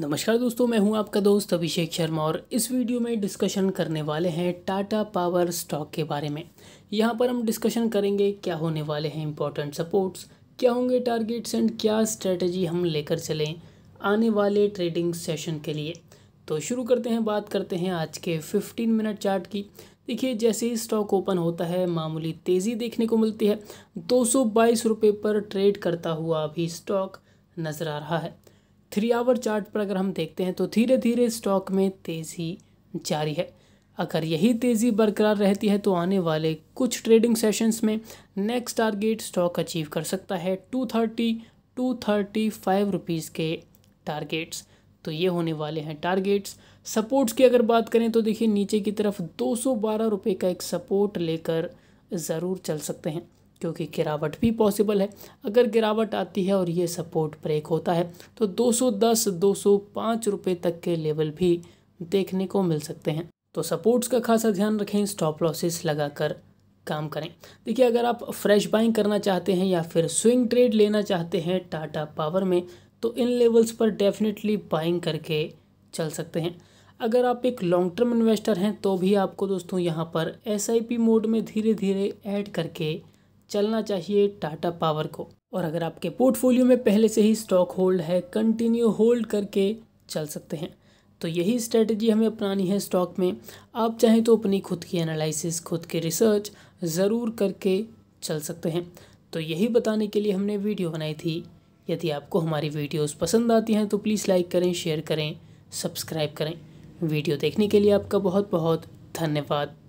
नमस्कार दोस्तों मैं हूं आपका दोस्त अभिषेक शर्मा और इस वीडियो में डिस्कशन करने वाले हैं टाटा पावर स्टॉक के बारे में यहां पर हम डिस्कशन करेंगे क्या होने वाले हैं इंपॉर्टेंट सपोर्ट्स क्या होंगे टारगेट्स एंड क्या स्ट्रेटजी हम लेकर चलें आने वाले ट्रेडिंग सेशन के लिए तो शुरू करते हैं बात करते हैं आज के फिफ्टीन मिनट चार्ट की देखिए जैसे ही स्टॉक ओपन होता है मामूली तेज़ी देखने को मिलती है दो सौ पर ट्रेड करता हुआ अभी स्टॉक नज़र आ रहा है थ्री आवर चार्ट पर अगर हम देखते हैं तो धीरे धीरे स्टॉक में तेज़ी जारी है अगर यही तेज़ी बरकरार रहती है तो आने वाले कुछ ट्रेडिंग सेशंस में नेक्स्ट टारगेट स्टॉक अचीव कर सकता है two thirty two thirty five rupees के टारगेट्स तो ये होने वाले हैं टारगेट्स सपोर्ट्स की अगर बात करें तो देखिए नीचे की तरफ दो सौ बारह रुपये का एक सपोर्ट लेकर ज़रूर चल सकते हैं क्योंकि गिरावट भी पॉसिबल है अगर गिरावट आती है और ये सपोर्ट ब्रेक होता है तो 210 205 रुपए तक के लेवल भी देखने को मिल सकते हैं तो सपोर्ट्स का खासा ध्यान रखें स्टॉप लॉसेस लगाकर काम करें देखिए अगर आप फ्रेश बाइंग करना चाहते हैं या फिर स्विंग ट्रेड लेना चाहते हैं टाटा पावर में तो इन लेवल्स पर डेफिनेटली बाइंग करके चल सकते हैं अगर आप एक लॉन्ग टर्म इन्वेस्टर हैं तो भी आपको दोस्तों यहाँ पर एस मोड में धीरे धीरे ऐड करके चलना चाहिए टाटा पावर को और अगर आपके पोर्टफोलियो में पहले से ही स्टॉक होल्ड है कंटिन्यू होल्ड करके चल सकते हैं तो यही स्ट्रेटजी हमें अपनानी है स्टॉक में आप चाहें तो अपनी खुद की एनालिसिस खुद की रिसर्च ज़रूर करके चल सकते हैं तो यही बताने के लिए हमने वीडियो बनाई थी यदि आपको हमारी वीडियोस पसंद आती हैं तो प्लीज़ लाइक करें शेयर करें सब्सक्राइब करें वीडियो देखने के लिए आपका बहुत बहुत धन्यवाद